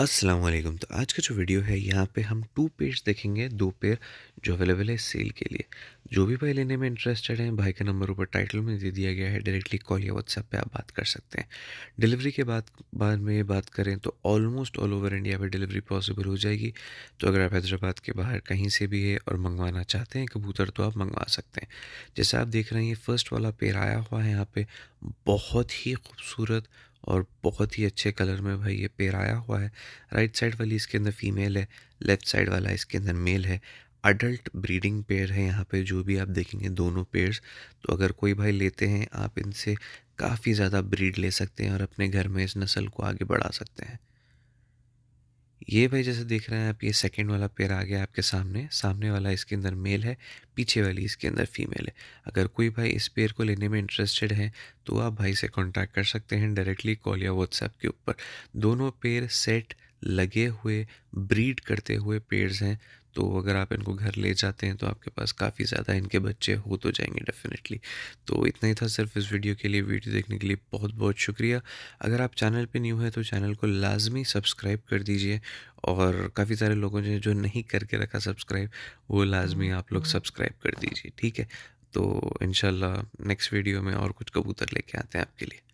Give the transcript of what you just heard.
अस्सलाम वालेकुम तो आज का जो वीडियो है यहाँ पे हम टू पेज देखेंगे दो पेयर जो अवेलेबल है सेल के लिए जो भी भाई लेने में इंटरेस्टेड हैं भाई का नंबर ऊपर टाइटल में दे दिया गया है डायरेक्टली कॉल या व्हाट्सएप पे आप बात कर सकते हैं डिलीवरी के बाद बाद में बात करें तो ऑलमोस्ट ऑल ओवर इंडिया पे डिलीवरी पॉसिबल हो जाएगी तो अगर आप हैदराबाद के बाहर कहीं से भी है और मंगवाना चाहते हैं कबूतर तो आप मंगवा सकते हैं जैसा आप देख रहे हैं फर्स्ट वाला पेयर आया हुआ है यहाँ पर बहुत ही खूबसूरत और बहुत ही अच्छे कलर में भाई ये पेड़ आया हुआ है राइट साइड वाली इसके अंदर फीमेल है लेफ्ट साइड वाला इसके अंदर मेल है अडल्ट ब्रीडिंग पेड़ है यहाँ पे जो भी आप देखेंगे दोनों पेड़ तो अगर कोई भाई लेते हैं आप इनसे काफ़ी ज़्यादा ब्रीड ले सकते हैं और अपने घर में इस नस्ल को आगे बढ़ा सकते हैं ये भाई जैसे देख रहे हैं आप ये सेकंड वाला पेयर आ गया आपके सामने सामने वाला इसके अंदर मेल है पीछे वाली इसके अंदर फीमेल है अगर कोई भाई इस पेयर को लेने में इंटरेस्टेड है तो आप भाई से कॉन्टैक्ट कर सकते हैं डायरेक्टली कॉल या व्हाट्सएप के ऊपर दोनों पेयर सेट लगे हुए ब्रीड करते हुए पेयर्स हैं तो अगर आप इनको घर ले जाते हैं तो आपके पास काफ़ी ज़्यादा इनके बच्चे हो तो जाएंगे डेफिनेटली तो इतना ही था सिर्फ इस वीडियो के लिए वीडियो देखने के लिए बहुत बहुत शुक्रिया अगर आप चैनल पे न्यू हैं तो चैनल को लाजमी सब्सक्राइब कर दीजिए और काफ़ी सारे लोगों ने जो नहीं करके रखा सब्सक्राइब वो लाजमी आप लोग सब्सक्राइब कर दीजिए ठीक है तो इन नेक्स्ट वीडियो में और कुछ कबूतर लेके आते हैं आपके लिए